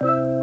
thank you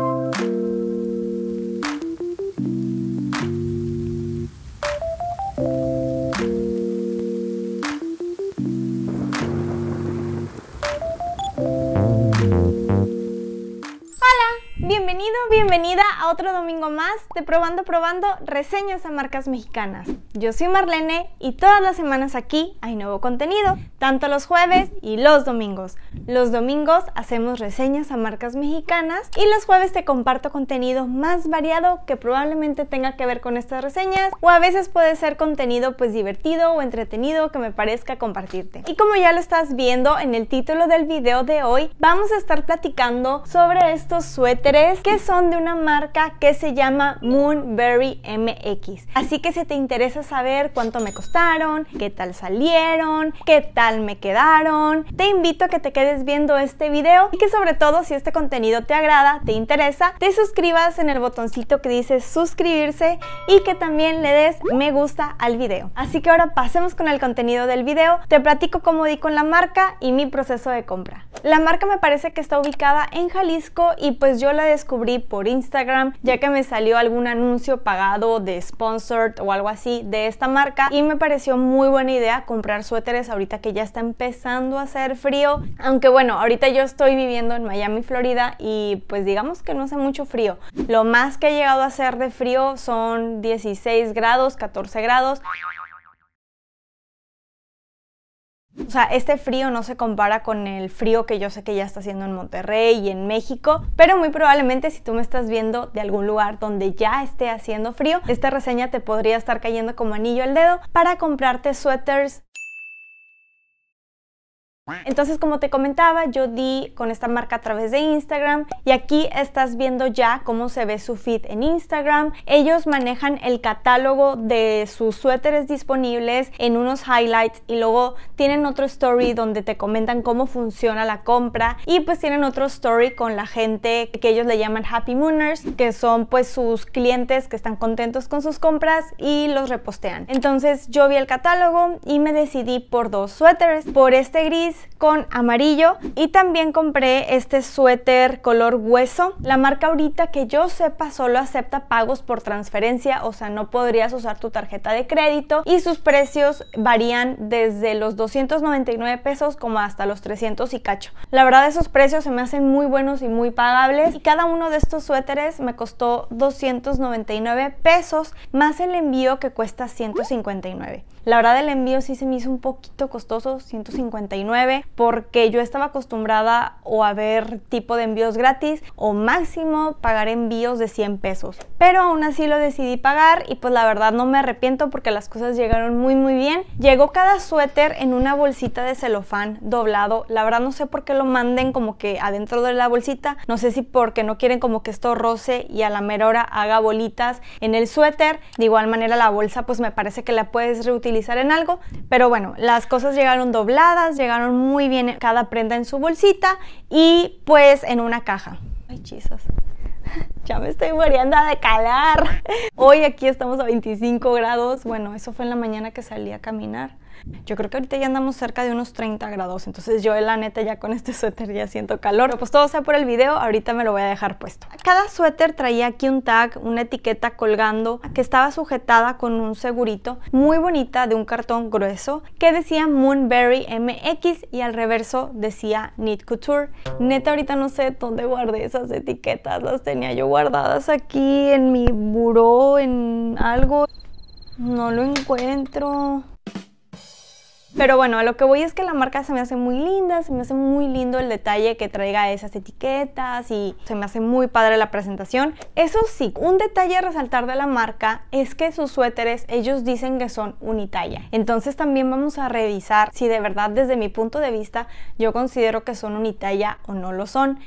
a otro domingo más de Probando Probando reseñas a marcas mexicanas. Yo soy Marlene y todas las semanas aquí hay nuevo contenido, tanto los jueves y los domingos. Los domingos hacemos reseñas a marcas mexicanas y los jueves te comparto contenido más variado que probablemente tenga que ver con estas reseñas o a veces puede ser contenido pues divertido o entretenido que me parezca compartirte. Y como ya lo estás viendo en el título del video de hoy, vamos a estar platicando sobre estos suéteres que son de una marca que se llama Moonberry MX. Así que si te interesa saber cuánto me costaron, qué tal salieron, qué tal me quedaron, te invito a que te quedes viendo este video y que sobre todo si este contenido te agrada, te interesa, te suscribas en el botoncito que dice suscribirse y que también le des me gusta al video. Así que ahora pasemos con el contenido del video, te platico cómo di con la marca y mi proceso de compra. La marca me parece que está ubicada en Jalisco y pues yo la descubrí por Instagram ya que me salió algún anuncio pagado de sponsored o algo así de esta marca y me pareció muy buena idea comprar suéteres ahorita que ya está empezando a hacer frío. Aunque bueno, ahorita yo estoy viviendo en Miami, Florida y pues digamos que no hace mucho frío. Lo más que ha llegado a hacer de frío son 16 grados, 14 grados. O sea, este frío no se compara con el frío que yo sé que ya está haciendo en Monterrey y en México, pero muy probablemente si tú me estás viendo de algún lugar donde ya esté haciendo frío, esta reseña te podría estar cayendo como anillo al dedo para comprarte suéteres entonces, como te comentaba, yo di con esta marca a través de Instagram y aquí estás viendo ya cómo se ve su feed en Instagram. Ellos manejan el catálogo de sus suéteres disponibles en unos highlights y luego tienen otro story donde te comentan cómo funciona la compra y pues tienen otro story con la gente que ellos le llaman Happy Mooners, que son pues sus clientes que están contentos con sus compras y los repostean. Entonces, yo vi el catálogo y me decidí por dos suéteres, por este gris con amarillo y también compré este suéter color hueso. La marca ahorita que yo sepa solo acepta pagos por transferencia, o sea, no podrías usar tu tarjeta de crédito y sus precios varían desde los 299 pesos como hasta los 300 y cacho. La verdad esos precios se me hacen muy buenos y muy pagables y cada uno de estos suéteres me costó 299 pesos más el envío que cuesta 159. La verdad el envío sí se me hizo un poquito costoso, 159 porque yo estaba acostumbrada o a ver tipo de envíos gratis o máximo pagar envíos de 100 pesos. Pero aún así lo decidí pagar y pues la verdad no me arrepiento porque las cosas llegaron muy muy bien. Llegó cada suéter en una bolsita de celofán doblado. La verdad no sé por qué lo manden como que adentro de la bolsita. No sé si porque no quieren como que esto roce y a la mera hora haga bolitas en el suéter. De igual manera la bolsa pues me parece que la puedes reutilizar en algo. Pero bueno, las cosas llegaron dobladas, llegaron muy bien cada prenda en su bolsita y pues en una caja. Ay, chisos Ya me estoy muriendo de calar. Hoy aquí estamos a 25 grados. Bueno, eso fue en la mañana que salí a caminar. Yo creo que ahorita ya andamos cerca de unos 30 grados, entonces yo la neta ya con este suéter ya siento calor. pues todo sea por el video, ahorita me lo voy a dejar puesto. Cada suéter traía aquí un tag, una etiqueta colgando que estaba sujetada con un segurito muy bonita de un cartón grueso que decía Moonberry MX y al reverso decía Knit Couture. Neta ahorita no sé dónde guardé esas etiquetas, las tenía yo guardadas aquí en mi buró, en algo. No lo encuentro. Pero bueno, a lo que voy es que la marca se me hace muy linda, se me hace muy lindo el detalle que traiga esas etiquetas y se me hace muy padre la presentación. Eso sí, un detalle a resaltar de la marca es que sus suéteres ellos dicen que son unitalla. Entonces también vamos a revisar si de verdad desde mi punto de vista yo considero que son unitalla o no lo son.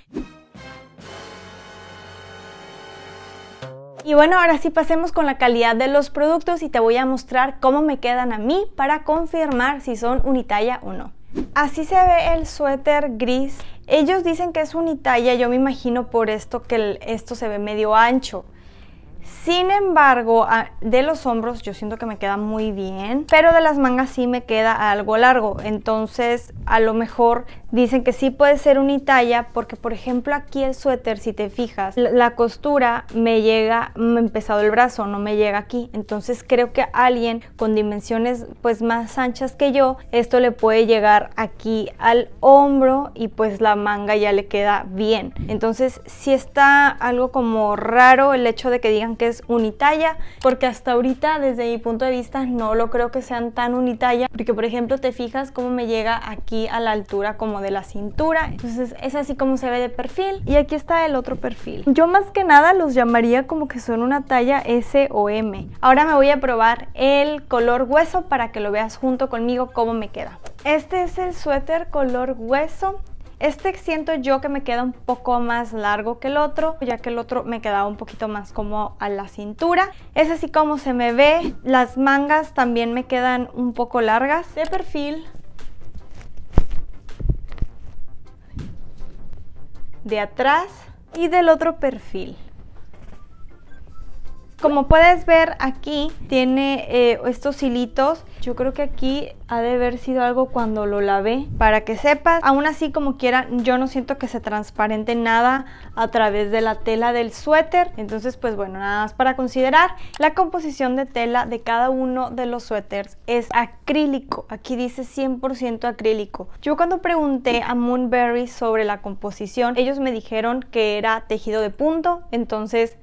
Y bueno, ahora sí pasemos con la calidad de los productos y te voy a mostrar cómo me quedan a mí para confirmar si son unitalla o no. Así se ve el suéter gris. Ellos dicen que es unitalla, yo me imagino por esto que esto se ve medio ancho. Sin embargo, de los hombros yo siento que me queda muy bien, pero de las mangas sí me queda algo largo. Entonces, a lo mejor dicen que sí puede ser talla porque, por ejemplo, aquí el suéter, si te fijas, la costura me llega me empezado el brazo, no me llega aquí. Entonces, creo que alguien con dimensiones pues más anchas que yo, esto le puede llegar aquí al hombro y pues la manga ya le queda bien. Entonces, si sí está algo como raro el hecho de que digan que es unitalla, porque hasta ahorita desde mi punto de vista no lo creo que sean tan unitalla, porque por ejemplo te fijas cómo me llega aquí a la altura como de la cintura, entonces es así como se ve de perfil y aquí está el otro perfil. Yo más que nada los llamaría como que son una talla S o M. Ahora me voy a probar el color hueso para que lo veas junto conmigo cómo me queda. Este es el suéter color hueso este siento yo que me queda un poco más largo que el otro, ya que el otro me quedaba un poquito más como a la cintura. Es así como se me ve. Las mangas también me quedan un poco largas. De perfil. De atrás y del otro perfil. Como puedes ver aquí tiene eh, estos hilitos. Yo creo que aquí ha de haber sido algo cuando lo lavé. Para que sepas, aún así como quiera, yo no siento que se transparente nada a través de la tela del suéter. Entonces pues bueno, nada más para considerar. La composición de tela de cada uno de los suéteres es acrílico. Aquí dice 100% acrílico. Yo cuando pregunté a Moonberry sobre la composición, ellos me dijeron que era tejido de punto. Entonces...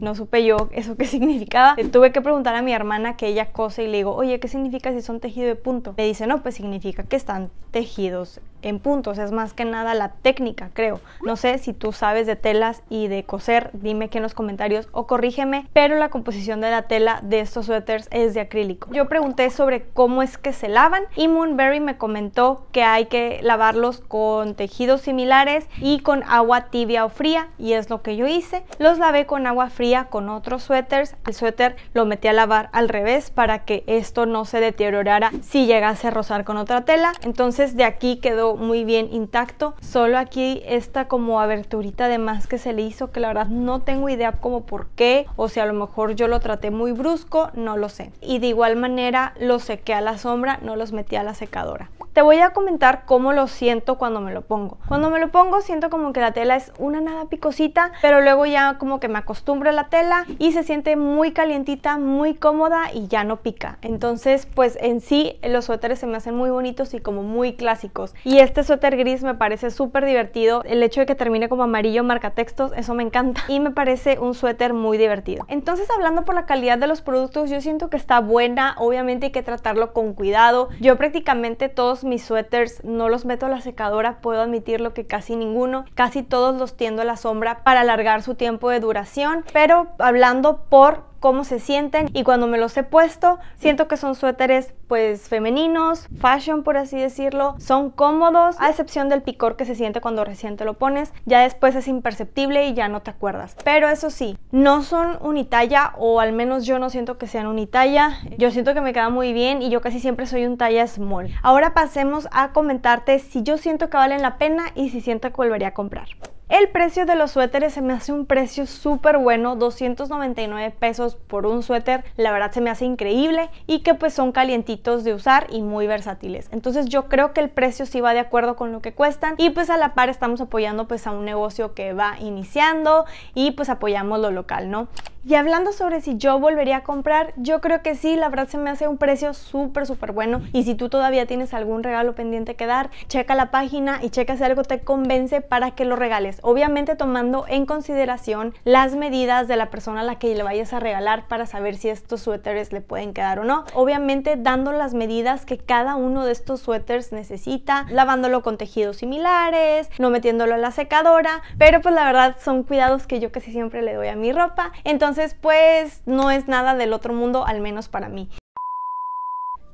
No supe yo eso qué significaba. Tuve que preguntar a mi hermana que ella cose y le digo, oye, ¿qué significa si son tejidos de punto? Me dice, no, pues significa que están tejidos en puntos, es más que nada la técnica, creo. No sé si tú sabes de telas y de coser, dime aquí en los comentarios o corrígeme, pero la composición de la tela de estos suéteres es de acrílico. Yo pregunté sobre cómo es que se lavan y Moonberry me comentó que hay que lavarlos con tejidos similares y con agua tibia o fría y es lo que yo hice. Los lavé con agua fría con otros suéteres, el suéter lo metí a lavar al revés para que esto no se deteriorara si llegase a rozar con otra tela. Entonces de aquí quedó muy bien intacto. Solo aquí esta como aberturita de más que se le hizo, que la verdad no tengo idea como por qué, o si a lo mejor yo lo traté muy brusco, no lo sé. Y de igual manera lo sequé a la sombra, no los metí a la secadora. Te voy a comentar cómo lo siento cuando me lo pongo. Cuando me lo pongo siento como que la tela es una nada picosita, pero luego ya como que me acostumbro a la tela y se siente muy calientita, muy cómoda y ya no pica. Entonces pues en sí los suéteres se me hacen muy bonitos y como muy clásicos. Y este suéter gris me parece súper divertido. El hecho de que termine como amarillo marca textos eso me encanta. Y me parece un suéter muy divertido. Entonces hablando por la calidad de los productos, yo siento que está buena. Obviamente hay que tratarlo con cuidado. Yo prácticamente todos mis suéteres no los meto a la secadora, puedo admitirlo que casi ninguno, casi todos los tiendo a la sombra para alargar su tiempo de duración, pero hablando por cómo se sienten y cuando me los he puesto siento que son suéteres pues femeninos, fashion por así decirlo, son cómodos a excepción del picor que se siente cuando recién te lo pones, ya después es imperceptible y ya no te acuerdas. Pero eso sí, no son unitalla o al menos yo no siento que sean unitalla, yo siento que me queda muy bien y yo casi siempre soy un talla small. Ahora pasemos a comentarte si yo siento que valen la pena y si siento que volvería a comprar. El precio de los suéteres se me hace un precio súper bueno, 299 pesos por un suéter, la verdad se me hace increíble y que pues son calientitos de usar y muy versátiles. Entonces yo creo que el precio sí va de acuerdo con lo que cuestan y pues a la par estamos apoyando pues a un negocio que va iniciando y pues apoyamos lo local, ¿no? Y hablando sobre si yo volvería a comprar, yo creo que sí, la verdad se me hace un precio súper, súper bueno. Y si tú todavía tienes algún regalo pendiente que dar, checa la página y checa si algo te convence para que lo regales. Pues, obviamente tomando en consideración las medidas de la persona a la que le vayas a regalar para saber si estos suéteres le pueden quedar o no. Obviamente dando las medidas que cada uno de estos suéteres necesita, lavándolo con tejidos similares, no metiéndolo a la secadora, pero pues la verdad son cuidados que yo casi siempre le doy a mi ropa, entonces pues no es nada del otro mundo, al menos para mí.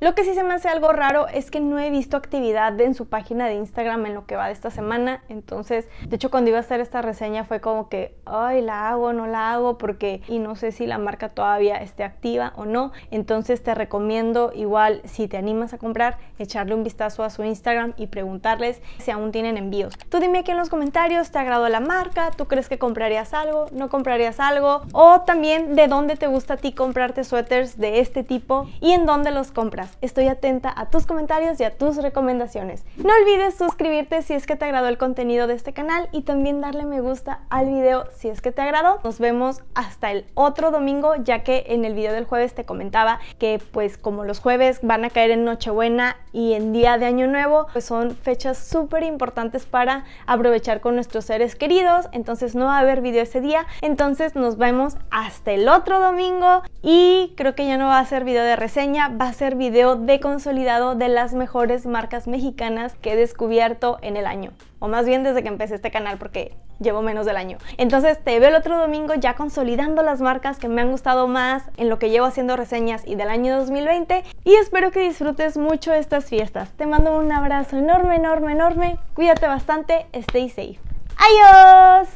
Lo que sí se me hace algo raro es que no he visto actividad en su página de Instagram en lo que va de esta semana. Entonces, de hecho, cuando iba a hacer esta reseña fue como que, ay, la hago, no la hago, porque y no sé si la marca todavía esté activa o no. Entonces, te recomiendo igual, si te animas a comprar, echarle un vistazo a su Instagram y preguntarles si aún tienen envíos. Tú dime aquí en los comentarios, ¿te agradó la marca? ¿Tú crees que comprarías algo? ¿No comprarías algo? O también, ¿de dónde te gusta a ti comprarte suéteres de este tipo? ¿Y en dónde los compras? Estoy atenta a tus comentarios y a tus recomendaciones. No olvides suscribirte si es que te agradó el contenido de este canal y también darle me gusta al video si es que te agradó. Nos vemos hasta el otro domingo, ya que en el video del jueves te comentaba que pues como los jueves van a caer en Nochebuena y en día de Año Nuevo, pues son fechas súper importantes para aprovechar con nuestros seres queridos. Entonces no va a haber video ese día. Entonces nos vemos hasta el otro domingo y creo que ya no va a ser video de reseña, va a ser video de consolidado de las mejores marcas mexicanas que he descubierto en el año. O más bien desde que empecé este canal porque llevo menos del año. Entonces te veo el otro domingo ya consolidando las marcas que me han gustado más en lo que llevo haciendo reseñas y del año 2020. Y espero que disfrutes mucho estas fiestas. Te mando un abrazo enorme, enorme, enorme. Cuídate bastante. Stay safe. Adiós.